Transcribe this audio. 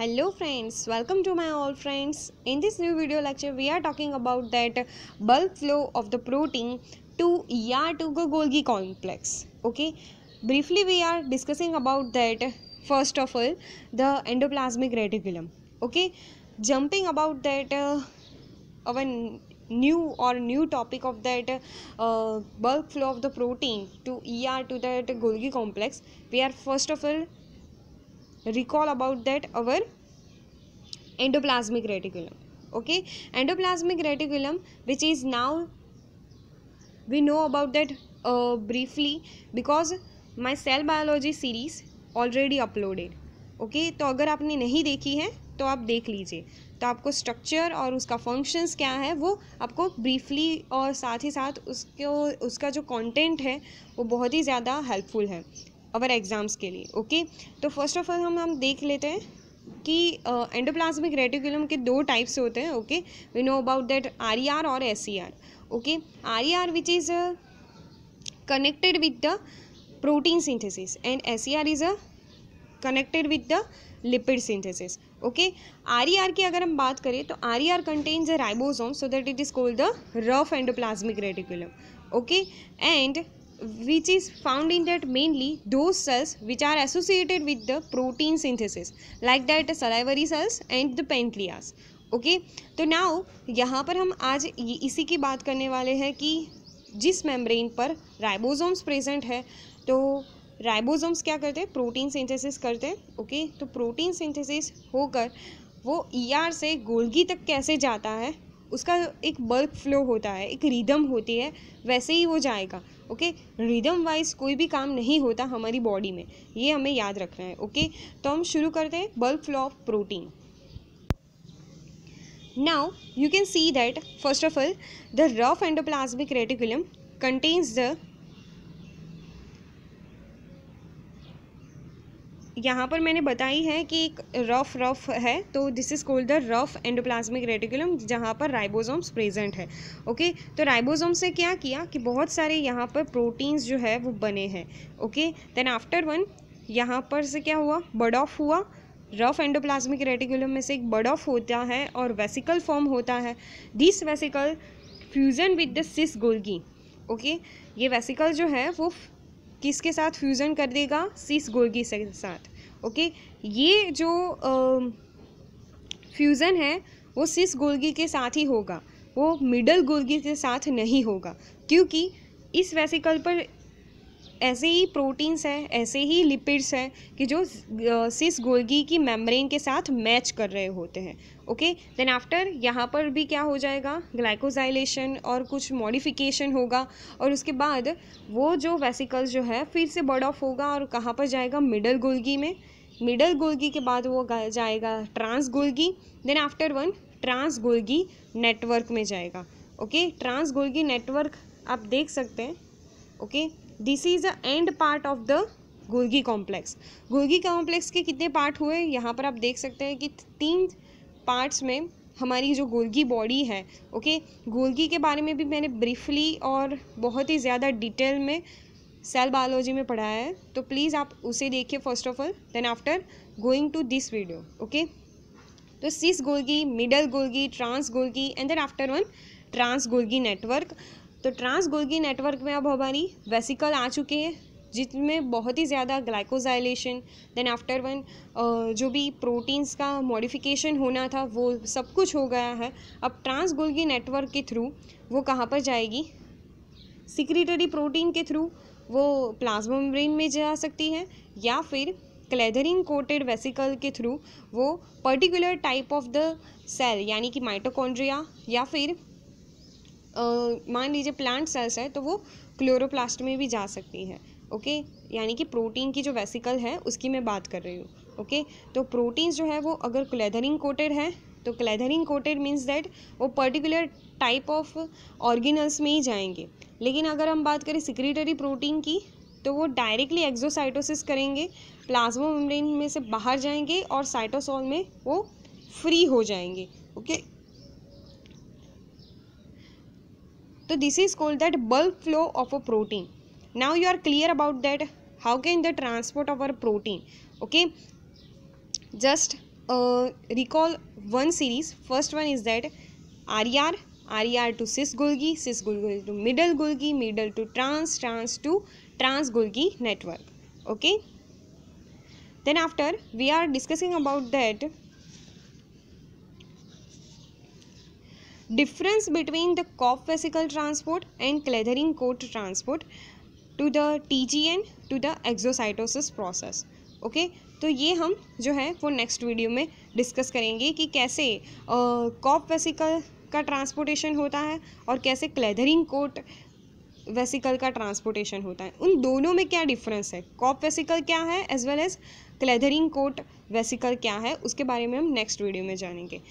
hello friends welcome to my all friends in this new video lecture we are talking about that bulk flow of the protein to ER to golgi complex okay briefly we are discussing about that first of all the endoplasmic reticulum okay jumping about that uh, our new or new topic of that uh, bulk flow of the protein to ER to that Golgi complex we are first of all recall about that our endoplasmic reticulum okay endoplasmic reticulum which is now we know about that uh, briefly because my cell biology series already uploaded okay, तो अगर आपने नहीं देखी है तो आप देख लीजिए तो आपको स्ट्रक्चर और उसका फंक्शंस क्या है वो आपको ब्रीफली और साथ ही साथ उसको उसका जो कंटेंट है वो बहुत ही ज़्यादा हेल्पफुल है अवर एग्जाम्स के लिए ओके तो फर्स्ट ऑफ ऑल हम हम देख लेते हैं कि एंडोप्लाज्मिक uh, रेटिकुलम के दो टाइप्स होते हैं okay we know about that R E R और S C R okay R E R which is connected with the protein synthesis and S C R is a connected with the lipid synthesis okay R E R की अगर हम बात करें तो R E R contains a ribosome so that it is called the rough endoplasmic reticulum okay and which is found in that mainly those cells which are associated with the protein synthesis like that salivary cells and the pancreas okay okay? तो now यहाँ पर हम आज इसी की बात करने वाले हैं कि जिस मेम्ब्रेन पर राइबोसोम्स प्रेजेंट है तो राइबोसोम्स क्या करते हैं प्रोटीन सिंथेसिस करते हैं ओके okay? तो प्रोटीन सिंथेसिस होकर वो ईआर ER से गोल्गी तक कैसे जाता है उसका एक वर्क फ्लो होता है एक रिदम होती है वैसे ही वो जाएगा ओके रिदम वाइज कोई भी काम नहीं होता हमारी बॉडी में ये हमें याद रखना है ओके तो हम शुरू करते हैं bulk flow of protein now you can see that first of all the rough endoplasmic reticulum contains the यहाँ पर मैंने बताई है कि एक रफ रफ है तो this is called the rough endoplasmic reticulum जहाँ पर राइबोसोम्स प्रेजेंट है ओके तो राइबोसोम्स ने क्या किया कि बहुत सारे यहाँ पर प्रोटीन्स जो है वो बने हैं ओके देन आफ्टर वन यहाँ पर से क्या हुआ बड ऑफ हुआ रफ एंडोप्लाज्मिक रेटिकुलम में से एक बड ऑफ होता है और वेसिकल फॉर्म होता है this vesicle fusion with the cis Golgi okay ये वेसिकल जो है वो किसके साथ फ्यूज़न कर देगा सिस गोर्गी के साथ ओके ये जो फ्यूज़न है वो सिस गोर्गी के साथ ही होगा वो मिडल गोर्गी के साथ नहीं होगा क्योंकि इस वेसिकल पर ऐसे ही प्रोटीन्स हैं ऐसे ही लिपिड्स हैं कि जो सिस गोल्गी की मेम्ब्रेन के साथ मैच कर रहे होते हैं ओके देन आफ्टर यहाँ पर भी क्या हो जाएगा ग्लाइकोजाइलेशन और कुछ मॉडिफिकेशन होगा और उसके बाद वो जो वेसिकल्स जो है फिर से बर्ड ऑफ होगा और कहाँ पर जाएगा मिडल गोल्गी में मिडल गोल्गी के बाद वो जाएगा trans Golgi then after one trans Golgi network में जाएगा ओके ट्रांस गोल्गी नेटवर्क आप देख सकते हैं okay this is the end part of the Golgi complex Golgi complex के कितने पार्ट हुए यहाँ पर आप देख सकते हैं कि तीन पार्ट्स में हमारी जो गुर्गी बॉडी है ओके गुर्गी के बारे में भी मैंने ब्रीफली और बहुत ही ज़्यादा डिटेल में सेल बायोलॉजी में पढ़ाया है तो प्लीज़ आप उसे देखिए first of all then after going to this video okay तो cis Golgi middle Golgi trans Golgi and then after one trans Golgi network तो ट्रांस गोल्गी नेटवर्क में अब हमारी वेसिकल आ चुके हैं जिसमें बहुत ही ज़्यादा ग्लाइकोजाइलेशन देन आफ्टर वन जो भी प्रोटीन्स का मॉडिफिकेशन होना था वो सब कुछ हो गया है अब ट्रांस गोल्गी नेटवर्क के थ्रू वो कहाँ पर जाएगी सिक्रीटरी प्रोटीन के थ्रू वो प्लाज्मा मेम्ब्रेन में जा सकती है या फिर क्लेदरिंग कोटेड वेसिकल के थ्रू वो particular type of the cell यानी कि माइटोकॉन्ड्रिया या फिर मान लीजिए प्लांट सेल्स है तो वो क्लोरोप्लास्ट में भी जा सकती है ओके यानी कि प्रोटीन की जो वेसिकल है उसकी मैं बात कर रही हूँ ओके तो प्रोटीन्स जो है वो अगर क्लेदरिंग कोटेड है तो क्लेदरिंग कोटेड मीन्स दैट वो पर्टिकुलर टाइप ऑफ ऑर्गेनल्स में ही जाएंगे लेकिन अगर हम बात करें सिक्रेटरी प्रोटीन की तो वो डायरेक्टली एक्जोसाइटोसिस करेंगे प्लाज्मा मेम्ब्रेन में से बाहर जाएंगे और साइटोसॉल में वो फ्री हो जाएंगे okay okay? So this is called that bulk flow of a protein. Now you are clear about that how can the transport of our protein. Okay. Just uh, recall one series. First one is that RER, RER to cis Golgi, cis Golgi to middle Golgi, middle to trans, trans to trans Golgi network. Okay. Then after we are discussing about that difference between the cough vesicle transport and Cleathering coat transport to the TGN to the exocytosis process okay okay? तो ये हम जो है वो next video में discuss करेंगे कि कैसे कॉप वेसिकल का ट्रांसपोर्टेशन होता है और कैसे क्लेदरिंग कोट वेसिकल का ट्रांसपोर्टेशन होता है उन दोनों में क्या डिफरेंस है कॉप वेसिकल क्या है as well as clathrin coat vesicle क्या है उसके बारे में हम नेक्स्ट वीडियो में जानेंगे